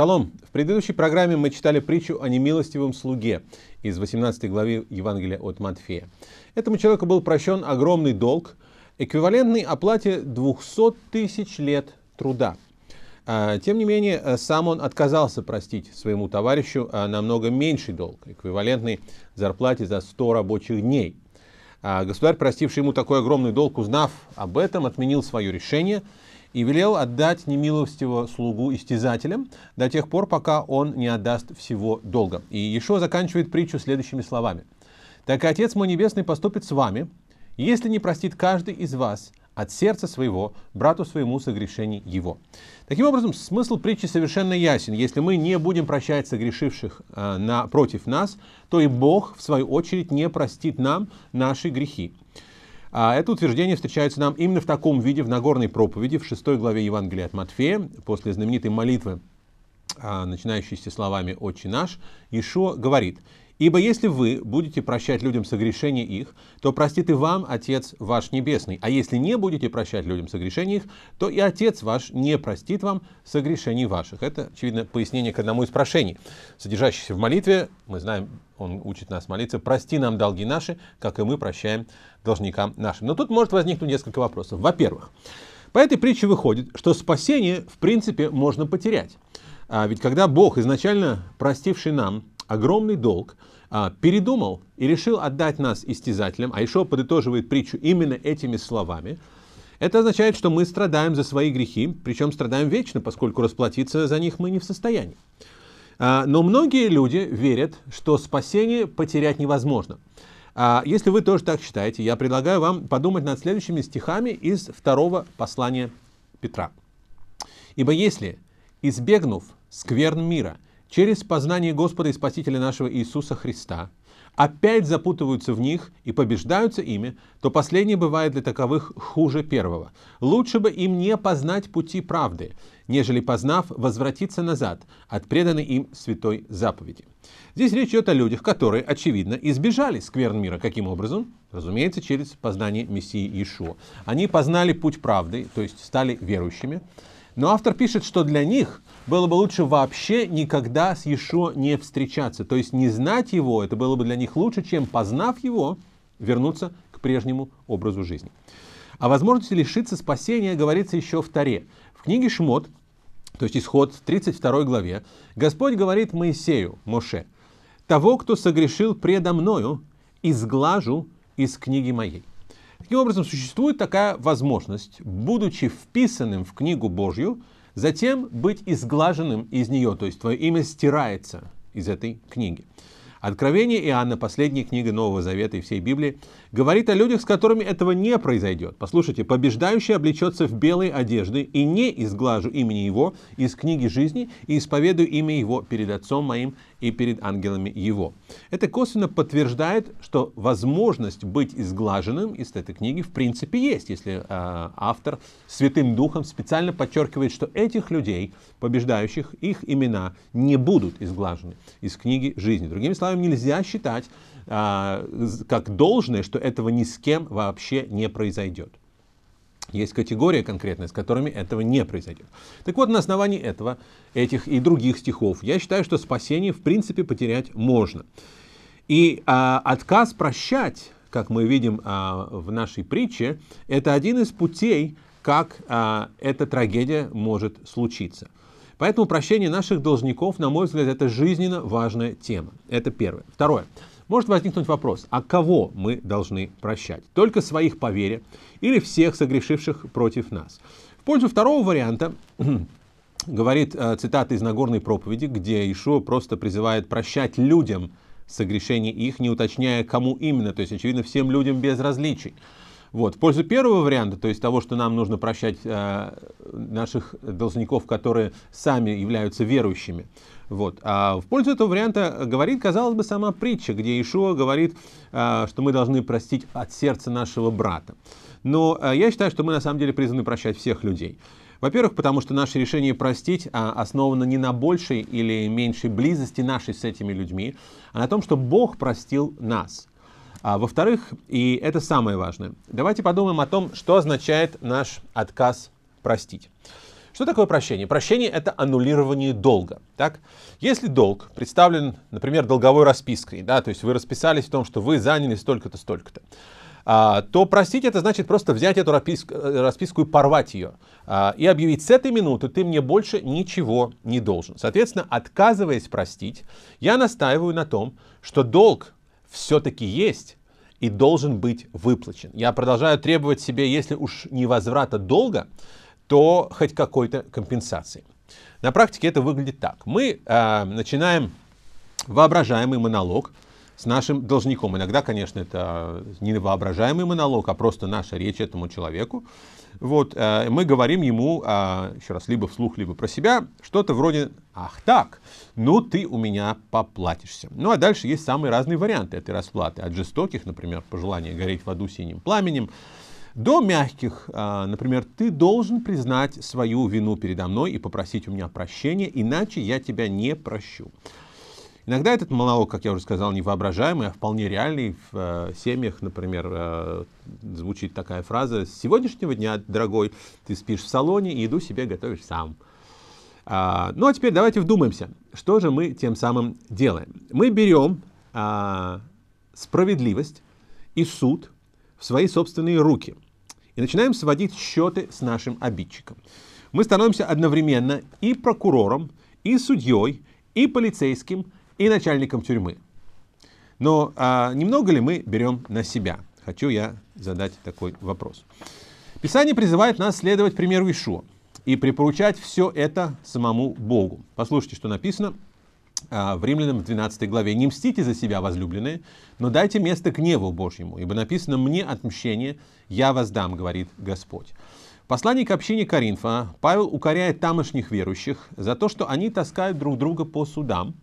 Шалом! В предыдущей программе мы читали притчу о немилостивом слуге из 18 главы Евангелия от Матфея. Этому человеку был прощен огромный долг, эквивалентный оплате 200 тысяч лет труда. А, тем не менее, э, сам он отказался простить своему товарищу э, намного меньший долг, эквивалентный зарплате за 100 рабочих дней. А, государь, простивший ему такой огромный долг, узнав об этом, отменил свое решение и велел отдать немилостивого слугу истязателям до тех пор, пока он не отдаст всего долга. И еще заканчивает притчу следующими словами. «Так и Отец мой Небесный поступит с вами, если не простит каждый из вас от сердца своего, брату своему согрешений его. Таким образом, смысл притчи совершенно ясен. Если мы не будем прощать согрешивших э, на, против нас, то и Бог, в свою очередь, не простит нам наши грехи. А это утверждение встречается нам именно в таком виде, в Нагорной проповеди, в 6 главе Евангелия от Матфея, после знаменитой молитвы, а, начинающейся словами «Отче наш», Ишуа говорит Ибо если вы будете прощать людям согрешения их, то простит и вам Отец ваш Небесный. А если не будете прощать людям согрешения их, то и Отец ваш не простит вам согрешений ваших. Это, очевидно, пояснение к одному из прошений, содержащихся в молитве. Мы знаем, он учит нас молиться, прости нам долги наши, как и мы прощаем должникам нашим. Но тут может возникнуть несколько вопросов. Во-первых, по этой притче выходит, что спасение, в принципе, можно потерять. А ведь когда Бог, изначально простивший нам огромный долг, а, передумал и решил отдать нас истязателям, а еще подытоживает притчу именно этими словами, это означает, что мы страдаем за свои грехи, причем страдаем вечно, поскольку расплатиться за них мы не в состоянии. А, но многие люди верят, что спасение потерять невозможно. А, если вы тоже так считаете, я предлагаю вам подумать над следующими стихами из второго послания Петра. «Ибо если, избегнув скверн мира – через познание Господа и Спасителя нашего Иисуса Христа, опять запутываются в них и побеждаются ими, то последнее бывает для таковых хуже первого. Лучше бы им не познать пути правды, нежели познав, возвратиться назад от преданной им святой заповеди. Здесь речь идет о людях, которые, очевидно, избежали скверн мира. Каким образом? Разумеется, через познание Мессии Иешуа. Они познали путь правды, то есть стали верующими. Но автор пишет, что для них было бы лучше вообще никогда с Ешо не встречаться. То есть не знать его, это было бы для них лучше, чем познав его, вернуться к прежнему образу жизни. О возможности лишиться спасения говорится еще в Таре. В книге Шмот, то есть исход в 32 главе, Господь говорит Моисею, Моше, «Того, кто согрешил предо мною, изглажу из книги моей». Таким образом, существует такая возможность, будучи вписанным в книгу Божью, затем быть изглаженным из нее, то есть твое имя стирается из этой книги. Откровение Иоанна, последняя книга Нового Завета и всей Библии, говорит о людях, с которыми этого не произойдет. Послушайте, побеждающий облечется в белой одежды, и не изглажу имени его из книги жизни, и исповедую имя его перед Отцом моим и перед ангелами его. Это косвенно подтверждает, что возможность быть изглаженным из этой книги в принципе есть, если э, автор Святым Духом специально подчеркивает, что этих людей, побеждающих, их имена не будут изглажены из книги жизни. Другими словами, нельзя считать э, как должное, что этого ни с кем вообще не произойдет. Есть категория конкретная, с которыми этого не произойдет. Так вот, на основании этого, этих и других стихов, я считаю, что спасение, в принципе, потерять можно. И а, отказ прощать, как мы видим а, в нашей притче, это один из путей, как а, эта трагедия может случиться. Поэтому прощение наших должников, на мой взгляд, это жизненно важная тема. Это первое. Второе. Может возникнуть вопрос, а кого мы должны прощать? Только своих по вере или всех согрешивших против нас? В пользу второго варианта говорит э, цитата из Нагорной проповеди, где Ишуа просто призывает прощать людям согрешения их, не уточняя, кому именно, то есть, очевидно, всем людям без различий. Вот. В пользу первого варианта, то есть того, что нам нужно прощать э, наших должников, которые сами являются верующими. Вот. А в пользу этого варианта говорит, казалось бы, сама притча, где Ишуа говорит, э, что мы должны простить от сердца нашего брата. Но э, я считаю, что мы на самом деле призваны прощать всех людей. Во-первых, потому что наше решение простить а, основано не на большей или меньшей близости нашей с этими людьми, а на том, что Бог простил нас. А, во-вторых, и это самое важное, давайте подумаем о том, что означает наш отказ простить. Что такое прощение? Прощение — это аннулирование долга. Так? Если долг представлен, например, долговой распиской, да, то есть вы расписались в том, что вы заняли столько-то, столько-то, а, то простить это значит просто взять эту расписку, э, расписку и порвать ее. А, и объявить, с этой минуты ты мне больше ничего не должен. Соответственно, отказываясь простить, я настаиваю на том, что долг все-таки есть и должен быть выплачен. Я продолжаю требовать себе, если уж не возврата долга, то хоть какой-то компенсации. На практике это выглядит так. Мы э, начинаем воображаемый монолог с нашим должником. Иногда, конечно, это не воображаемый монолог, а просто наша речь этому человеку. Вот, э, мы говорим ему, э, еще раз, либо вслух, либо про себя, что-то вроде «Ах так, ну ты у меня поплатишься». Ну а дальше есть самые разные варианты этой расплаты. От жестоких, например, пожелания гореть в аду синим пламенем, до мягких, э, например, ты должен признать свою вину передо мной и попросить у меня прощения, иначе я тебя не прощу. Иногда этот монолог, как я уже сказал, невоображаемый, а вполне реальный. В э, семьях, например, э, звучит такая фраза «С сегодняшнего дня, дорогой, ты спишь в салоне и еду себе готовишь сам». А, ну а теперь давайте вдумаемся, что же мы тем самым делаем. Мы берем а, справедливость и суд в свои собственные руки и начинаем сводить счеты с нашим обидчиком. Мы становимся одновременно и прокурором, и судьей, и полицейским, и начальником тюрьмы. Но а немного ли мы берем на себя? Хочу я задать такой вопрос. Писание призывает нас следовать примеру Ишуа и припоручать все это самому Богу. Послушайте, что написано а, в Римлянам 12 главе. «Не мстите за себя, возлюбленные, но дайте место гневу Божьему, ибо написано «Мне отмщение, я воздам», говорит Господь». Послание к общине Коринфа Павел укоряет тамошних верующих за то, что они таскают друг друга по судам,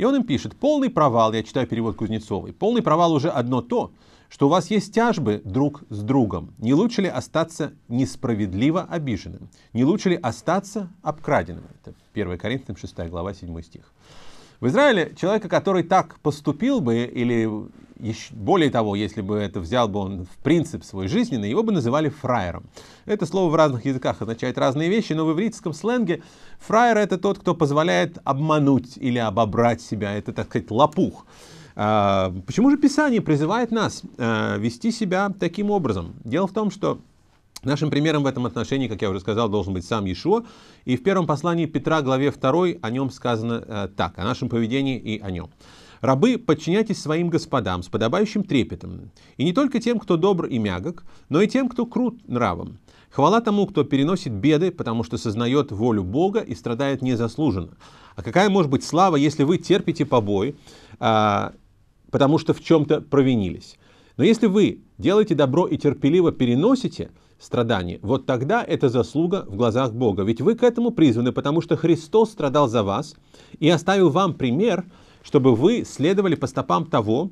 и он им пишет, полный провал, я читаю перевод Кузнецовой, полный провал уже одно то, что у вас есть тяжбы друг с другом. Не лучше ли остаться несправедливо обиженным? Не лучше ли остаться обкраденным? Это 1 Коринфянам 6 глава 7 стих. В Израиле человека, который так поступил бы, или еще, более того, если бы это взял бы он в принцип свой жизненный, его бы называли фраером. Это слово в разных языках означает разные вещи, но в ивритском сленге фраер это тот, кто позволяет обмануть или обобрать себя. Это, так сказать, лопух. А, почему же Писание призывает нас э, вести себя таким образом? Дело в том, что Нашим примером в этом отношении, как я уже сказал, должен быть сам Иешуа. И в первом послании Петра, главе 2, о нем сказано э, так, о нашем поведении и о нем. «Рабы, подчиняйтесь своим господам с подобающим трепетом, и не только тем, кто добр и мягок, но и тем, кто крут нравом. Хвала тому, кто переносит беды, потому что сознает волю Бога и страдает незаслуженно. А какая может быть слава, если вы терпите побои, э, потому что в чем-то провинились? Но если вы Делайте добро и терпеливо переносите страдания, вот тогда это заслуга в глазах Бога. Ведь вы к этому призваны, потому что Христос страдал за вас и оставил вам пример, чтобы вы следовали по стопам того,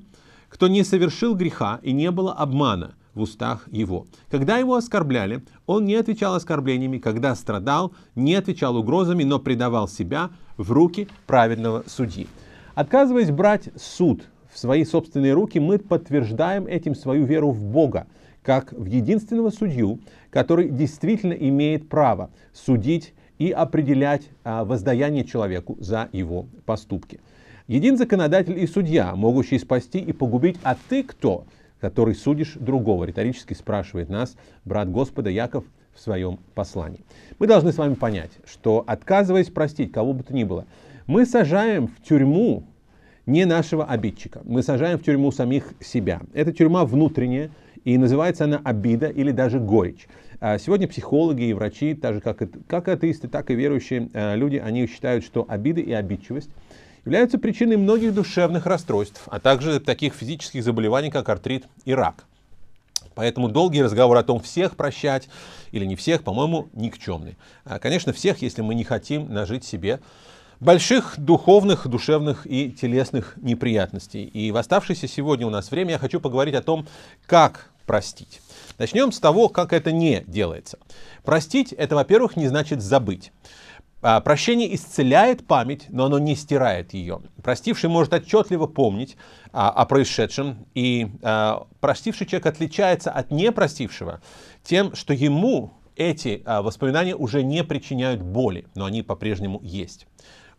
кто не совершил греха и не было обмана в устах его. Когда его оскорбляли, он не отвечал оскорблениями, когда страдал, не отвечал угрозами, но предавал себя в руки праведного судьи. Отказываясь брать суд свои собственные руки, мы подтверждаем этим свою веру в Бога, как в единственного судью, который действительно имеет право судить и определять а, воздаяние человеку за его поступки. Един законодатель и судья, могущий спасти и погубить, а ты кто, который судишь другого? Риторически спрашивает нас брат Господа Яков в своем послании. Мы должны с вами понять, что отказываясь простить кого бы то ни было, мы сажаем в тюрьму не нашего обидчика. Мы сажаем в тюрьму самих себя. Это тюрьма внутренняя, и называется она обида или даже горечь. А, сегодня психологи и врачи, так же как, как атеисты, так и верующие а, люди, они считают, что обиды и обидчивость являются причиной многих душевных расстройств, а также таких физических заболеваний, как артрит и рак. Поэтому долгий разговор о том, всех прощать или не всех, по-моему, никчемный. А, конечно, всех, если мы не хотим нажить себе больших духовных, душевных и телесных неприятностей. И в оставшееся сегодня у нас время я хочу поговорить о том, как простить. Начнем с того, как это не делается. Простить это, во-первых, не значит забыть. А, прощение исцеляет память, но оно не стирает ее. Простивший может отчетливо помнить а, о происшедшем, и а, простивший человек отличается от непростившего тем, что ему эти а, воспоминания уже не причиняют боли, но они по-прежнему есть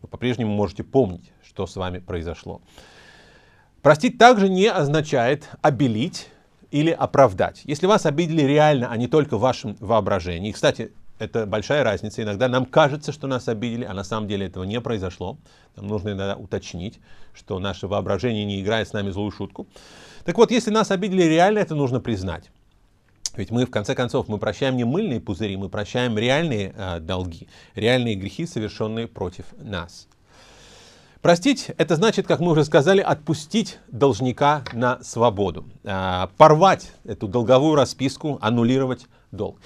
вы по-прежнему можете помнить, что с вами произошло. Простить также не означает обелить или оправдать. Если вас обидели реально, а не только в вашем воображении, кстати, это большая разница. Иногда нам кажется, что нас обидели, а на самом деле этого не произошло. Нам нужно иногда уточнить, что наше воображение не играет с нами злую шутку. Так вот, если нас обидели реально, это нужно признать. Ведь мы, в конце концов, мы прощаем не мыльные пузыри, мы прощаем реальные э, долги, реальные грехи, совершенные против нас. Простить – это значит, как мы уже сказали, отпустить должника на свободу, э, порвать эту долговую расписку, аннулировать долг.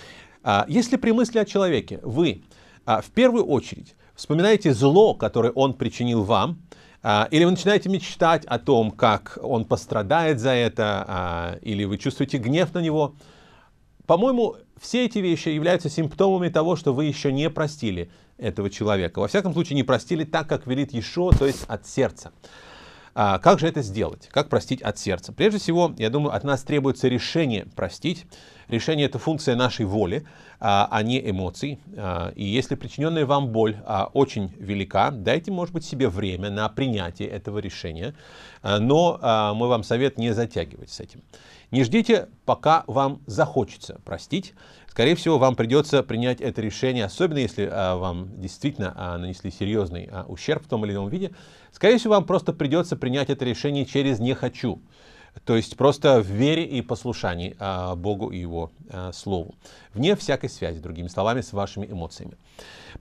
Э, если при мысли о человеке вы э, в первую очередь вспоминаете зло, которое он причинил вам, или вы начинаете мечтать о том, как он пострадает за это, или вы чувствуете гнев на него – по-моему, все эти вещи являются симптомами того, что вы еще не простили этого человека. Во всяком случае, не простили так, как велит Ешо, то есть от сердца. А как же это сделать? Как простить от сердца? Прежде всего, я думаю, от нас требуется решение простить. Решение – это функция нашей воли, а, а не эмоций. А, и если причиненная вам боль а, очень велика, дайте, может быть, себе время на принятие этого решения. Но мой вам совет – не затягивать с этим. Не ждите, пока вам захочется простить. Скорее всего, вам придется принять это решение, особенно если а, вам действительно а, нанесли серьезный а, ущерб в том или ином виде. Скорее всего, вам просто придется принять это решение через «не хочу». То есть просто в вере и послушании а, Богу и Его а, Слову. Вне всякой связи, другими словами, с вашими эмоциями.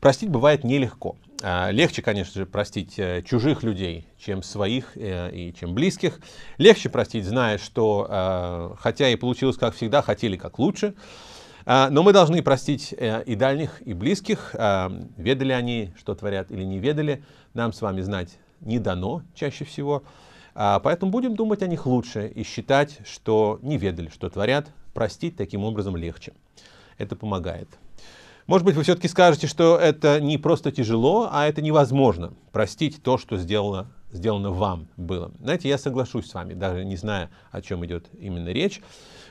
Простить бывает нелегко. А, легче, конечно же, простить э, чужих людей, чем своих э, и чем близких. Легче простить, зная, что а, хотя и получилось как всегда, хотели как лучше. А, но мы должны простить э, и дальних, и близких. А, ведали они, что творят или не ведали, нам с вами знать не дано чаще всего. А, поэтому будем думать о них лучше и считать, что не ведали, что творят, простить таким образом легче. Это помогает. Может быть, вы все-таки скажете, что это не просто тяжело, а это невозможно. Простить то, что сделано, сделано вам было. Знаете, я соглашусь с вами, даже не зная, о чем идет именно речь.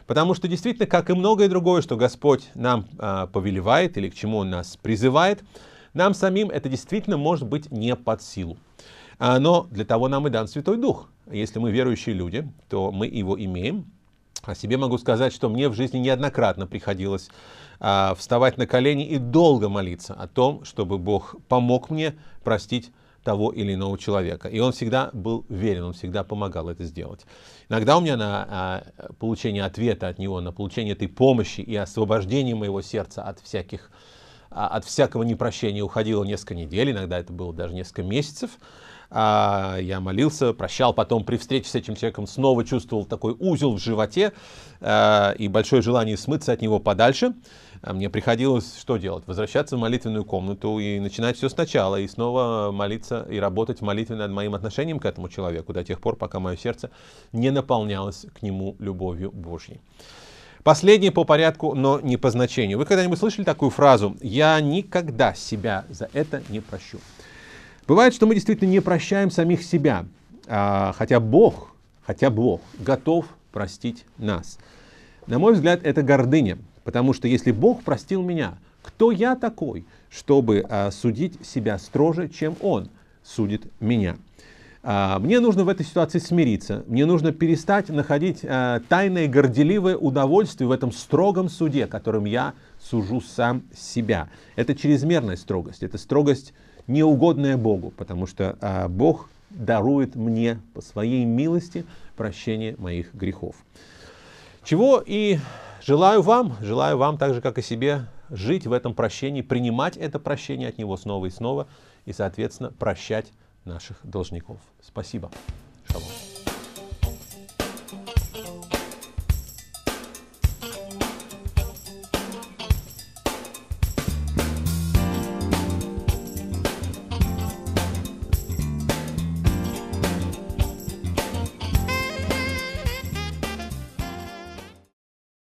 Потому что действительно, как и многое другое, что Господь нам э, повелевает или к чему Он нас призывает, нам самим это действительно может быть не под силу. А, но для того нам и дан Святой Дух. Если мы верующие люди, то мы его имеем. О а себе могу сказать, что мне в жизни неоднократно приходилось а, вставать на колени и долго молиться о том, чтобы Бог помог мне простить того или иного человека. И он всегда был верен, он всегда помогал это сделать. Иногда у меня на а, получение ответа от него, на получение этой помощи и освобождение моего сердца от всяких от всякого непрощения уходило несколько недель, иногда это было даже несколько месяцев. А, я молился, прощал, потом при встрече с этим человеком снова чувствовал такой узел в животе а, и большое желание смыться от него подальше. А мне приходилось что делать? Возвращаться в молитвенную комнату и начинать все сначала, и снова молиться и работать в над моим отношением к этому человеку до тех пор, пока мое сердце не наполнялось к нему любовью Божьей. Последний по порядку, но не по значению. Вы когда-нибудь слышали такую фразу «Я никогда себя за это не прощу»? Бывает, что мы действительно не прощаем самих себя, а, хотя Бог, хотя Бог готов простить нас. На мой взгляд, это гордыня, потому что если Бог простил меня, кто я такой, чтобы а, судить себя строже, чем Он судит меня? А, мне нужно в этой ситуации смириться, мне нужно перестать находить тайное горделивое удовольствие в этом строгом суде, которым я сужу сам себя. Это чрезмерная строгость, это строгость неугодное Богу, потому что а, Бог дарует мне по своей милости прощение моих грехов. Чего и желаю вам, желаю вам так же, как и себе, жить в этом прощении, принимать это прощение от Него снова и снова и, соответственно, прощать наших должников. Спасибо. Шалом.